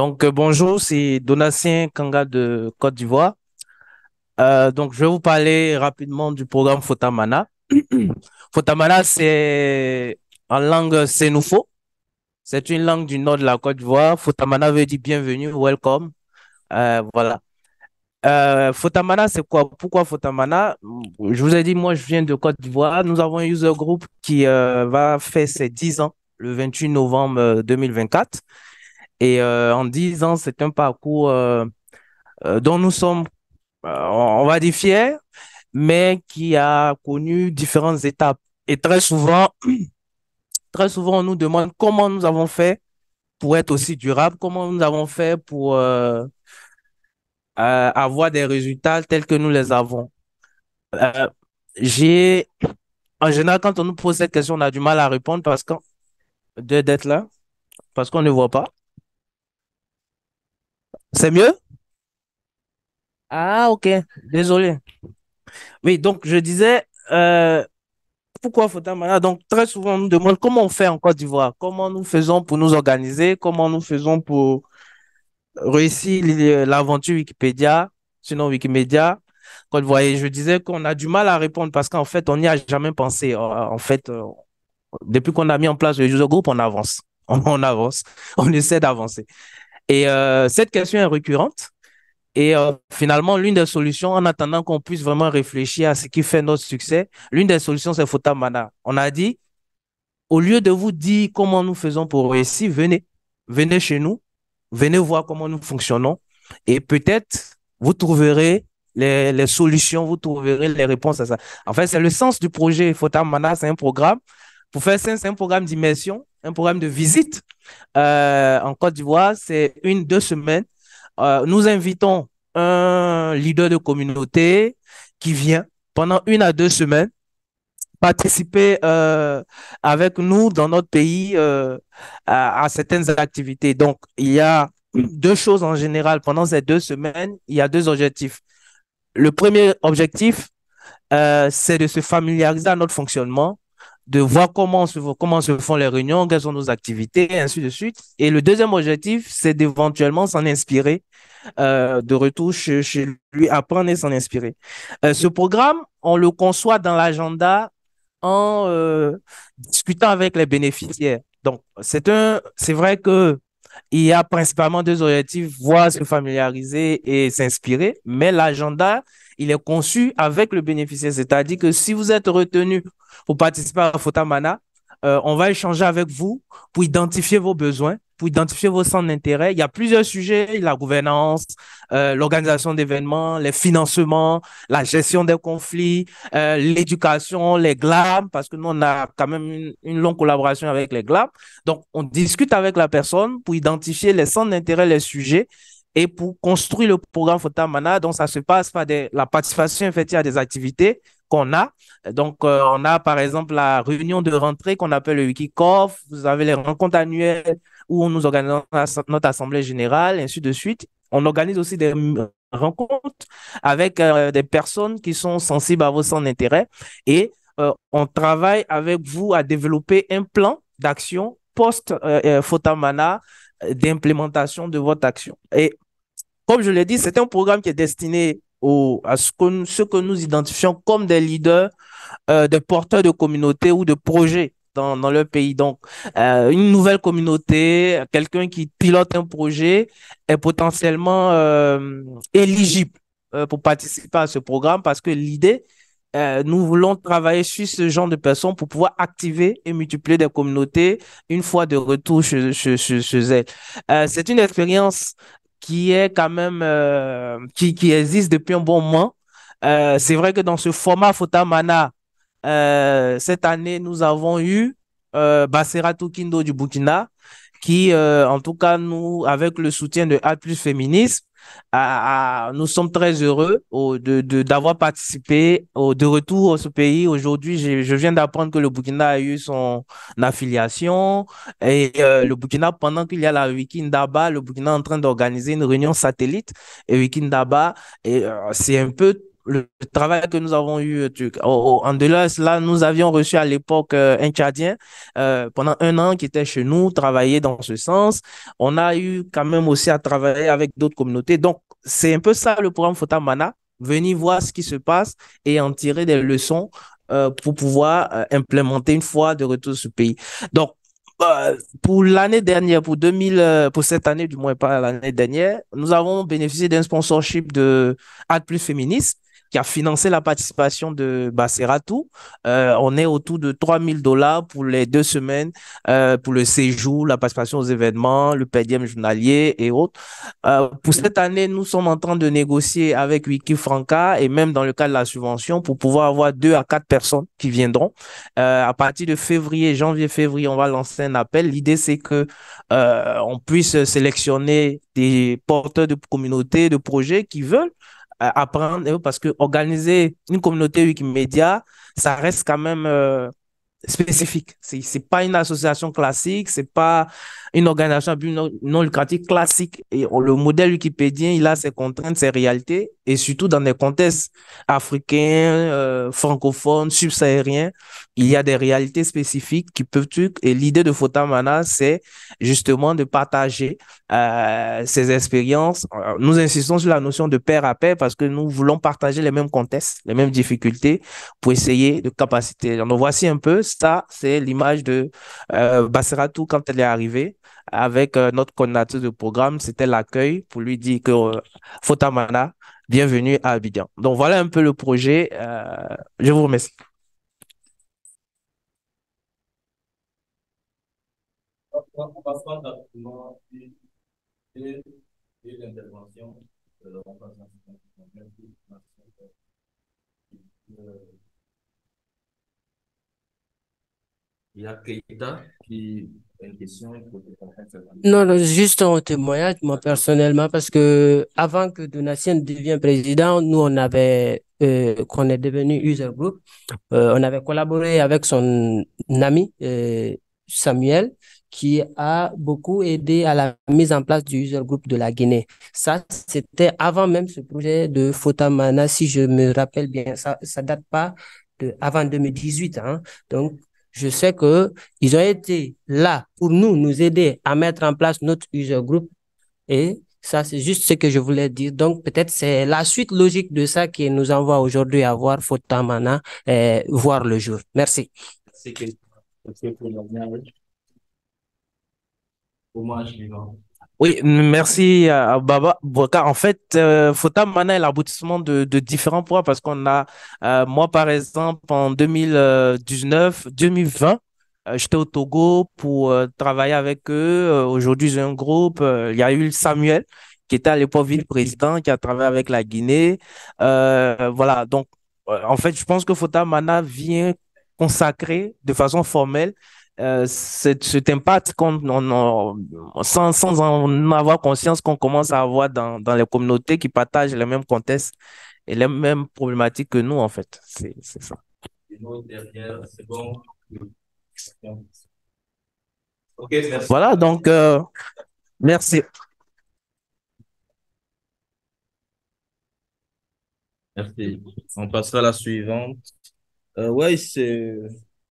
Donc, euh, bonjour, c'est Donatien Kanga de Côte d'Ivoire. Euh, donc, je vais vous parler rapidement du programme Fotamana. Fotamana, c'est en langue Sénoufo. C'est une langue du nord de la Côte d'Ivoire. Fotamana veut dire bienvenue, welcome. Euh, voilà. Fotamana, c'est quoi Pourquoi Fotamana Je vous ai dit, moi, je viens de Côte d'Ivoire. Nous avons un user group qui va faire ses 10 ans le 28 novembre 2024. Et euh, en 10 ans, c'est un parcours euh, euh, dont nous sommes, on va dire, fiers, mais qui a connu différentes étapes. Et très souvent, très souvent, on nous demande comment nous avons fait pour être aussi durable, comment nous avons fait pour avoir des résultats tels que nous les avons. j'ai, en général, quand on nous pose cette question, on a du mal à répondre parce que d'être là, parce qu'on ne voit pas. C'est mieux? Ah, ok. Désolé. Oui, donc je disais, euh, pourquoi Fautamana? Donc très souvent, on nous demande comment on fait en Côte d'Ivoire, comment nous faisons pour nous organiser, comment nous faisons pour réussir l'aventure Wikipédia, sinon Wikimedia. vous voyez, je disais qu'on a du mal à répondre parce qu'en fait, on n'y a jamais pensé. En fait, euh, depuis qu'on a mis en place le groupe, on avance. On avance, on essaie d'avancer. Et euh, cette question est récurrente. Et euh, finalement, l'une des solutions, en attendant qu'on puisse vraiment réfléchir à ce qui fait notre succès, l'une des solutions, c'est Fotamana. On a dit, au lieu de vous dire comment nous faisons pour réussir, venez, venez chez nous, venez voir comment nous fonctionnons. Et peut-être, vous trouverez les, solutions, vous trouverez les réponses à ça. En fait, c'est le sens du projet Fotamana, c'est un programme pour faire simple, c'est un programme d'immersion, un programme de visite euh, en Côte d'Ivoire. C'est une, deux semaines. Euh, nous invitons un leader de communauté qui vient pendant une à deux semaines participer euh, avec nous dans notre pays à, certaines activités. Donc, il y a deux choses en général. Pendant ces deux semaines, il y a deux objectifs. Le premier objectif, c'est de se familiariser à notre fonctionnement, de voir comment se, comment se font les réunions, quelles sont nos activités, et ainsi de suite. Et le deuxième objectif, c'est d'éventuellement s'en inspirer euh, de retour chez, lui, apprendre et s'en inspirer. Euh, ce programme, on le conçoit dans l'agenda en euh, discutant avec les bénéficiaires. Donc, c'est un, c'est vrai que il y a principalement deux objectifs, voir se familiariser et s'inspirer, mais l'agenda il est conçu avec le bénéficiaire. C'est-à-dire que si vous êtes retenu pour participer à Fotamana, Mana, euh, on va échanger avec vous pour identifier vos besoins, pour identifier vos centres d'intérêt. Il y a plusieurs sujets, la gouvernance, euh, l'organisation d'événements, les financements, la gestion des conflits, euh, l'éducation, les GLAM, parce que nous, on a quand même une, une, longue collaboration avec les GLAM. Donc, on discute avec la personne pour identifier les centres d'intérêt, les sujets, et pour construire le programme Fotamana. Donc, ça se passe par la participation à des activités qu'on a. Donc, euh, on a par exemple la réunion de rentrée qu'on appelle le wikicorp Vous avez les rencontres annuelles où on nous organise notre assemblée générale, ainsi de suite. On organise aussi des rencontres avec euh, des personnes qui sont sensibles à vos centres d'intérêt et euh, on travaille avec vous à développer un plan d'action post-Fotamana d'implémentation de votre action. Et comme je l'ai dit, c'est un programme qui est destiné au, à ce que, que nous identifions comme des leaders, euh, des porteurs de communautés ou de projets dans, dans leur pays. Donc, euh, une nouvelle communauté, quelqu'un qui pilote un projet est potentiellement euh, éligible pour participer à ce programme parce que l'idée, euh, nous voulons travailler sur ce genre de personnes pour pouvoir activer et multiplier des communautés une fois de retour chez, chez, elles. Euh, c'est une expérience qui est quand même euh, qui, existe depuis un bon moment. c'est vrai que dans ce format Fotamana, cette année, nous avons eu euh, Tukindo du Burkina, qui, en tout cas, nous, avec le soutien de A Féminisme, ah, nous sommes très heureux de d'avoir participé au, de retour à ce pays. Aujourd'hui, je viens d'apprendre que le Burkina a eu son affiliation et euh, le Burkina, pendant qu'il y a la Wikindaba, le Burkina est en train d'organiser une réunion satellite et Wikindaba, et euh, c'est un peu le travail que nous avons eu euh, en dehors là, nous avions reçu à l'époque euh, un Tchadien euh, pendant un an qui était chez nous, travailler dans ce sens. On a eu quand même aussi à travailler avec d'autres communautés. Donc, c'est un peu ça le programme Fotamana, venir voir ce qui se passe et en tirer des leçons pour pouvoir implémenter une fois de retour ce pays. Donc, pour l'année dernière, pour 2000, pour cette année du moins pas l'année dernière, nous avons bénéficié d'un sponsorship de Ad Plus Féministe qui a financé la participation de Basseratou. Euh, on est autour de 3000 dollars pour les deux semaines, euh, pour le séjour, la participation aux événements, le PDM journalier et autres. Euh, pour cette année, nous sommes en train de négocier avec Wikifranca et même dans le cadre de la subvention pour pouvoir avoir deux à quatre personnes qui viendront. à partir de février, janvier-février, on va lancer un appel. L'idée, c'est que on puisse sélectionner des porteurs de communautés, de projets qui veulent apprendre eh, parce que organiser une communauté Wikimédia, ça reste quand même euh, spécifique. C'est c'est pas une association classique, c'est pas une organisation non, classique. Et le modèle wikipédien, il a ses contraintes, ses réalités et surtout dans des contextes africains, euh, francophones, subsahariens, il y a des réalités spécifiques qui peuvent et l'idée de Fotamana c'est justement de partager euh, ses ces expériences. Euh, nous insistons sur la notion de pair à pair parce que nous voulons partager les mêmes contextes, les mêmes difficultés pour essayer de capaciter. Donc voici un peu ça, c'est l'image de euh, Basseratou quand elle est arrivée avec notre coordinateur de programme, c'était l'accueil pour lui dire que Fotamana bienvenue à Abidjan. Donc voilà un peu le projet. Euh, je vous remercie. Il y a Keita qui non, juste un témoignage, moi personnellement, parce que avant que Donatien devienne président, nous, on avait, euh, qu'on est devenu user group, euh, on avait collaboré avec son ami euh, Samuel, qui a beaucoup aidé à la mise en place du user group de la Guinée. Ça, c'était avant même ce projet de Fotamana, si je me rappelle bien. Ça, ça date pas de avant 2018. Hein. Donc, je sais que ils ont été là pour nous, nous aider à mettre en place notre user group. Et ça, c'est juste ce que je voulais dire. Donc, peut-être c'est la suite logique de ça qui nous envoie aujourd'hui à voir Fotamana, et euh, voir le jour. Merci. Merci pour Hommage oui, merci Baba En fait, euh, Fota Mana est l'aboutissement de, différents points parce qu'on a, euh, moi par exemple, en 2019, 2020, euh, j'étais au Togo pour travailler avec eux. Aujourd'hui, j'ai un groupe. Il y a eu Samuel qui était à l'époque vice-président, qui a travaillé avec la Guinée. voilà, donc en fait, je pense que Mana vient consacrer de façon formelle euh, cet impact sans, en avoir conscience qu'on commence à avoir dans, les communautés qui partagent les mêmes contextes et les mêmes problématiques que nous, en fait. C'est ça. Okay, merci. Voilà, donc, euh, merci. Merci. On passera à la suivante. Euh, ouais, c'est.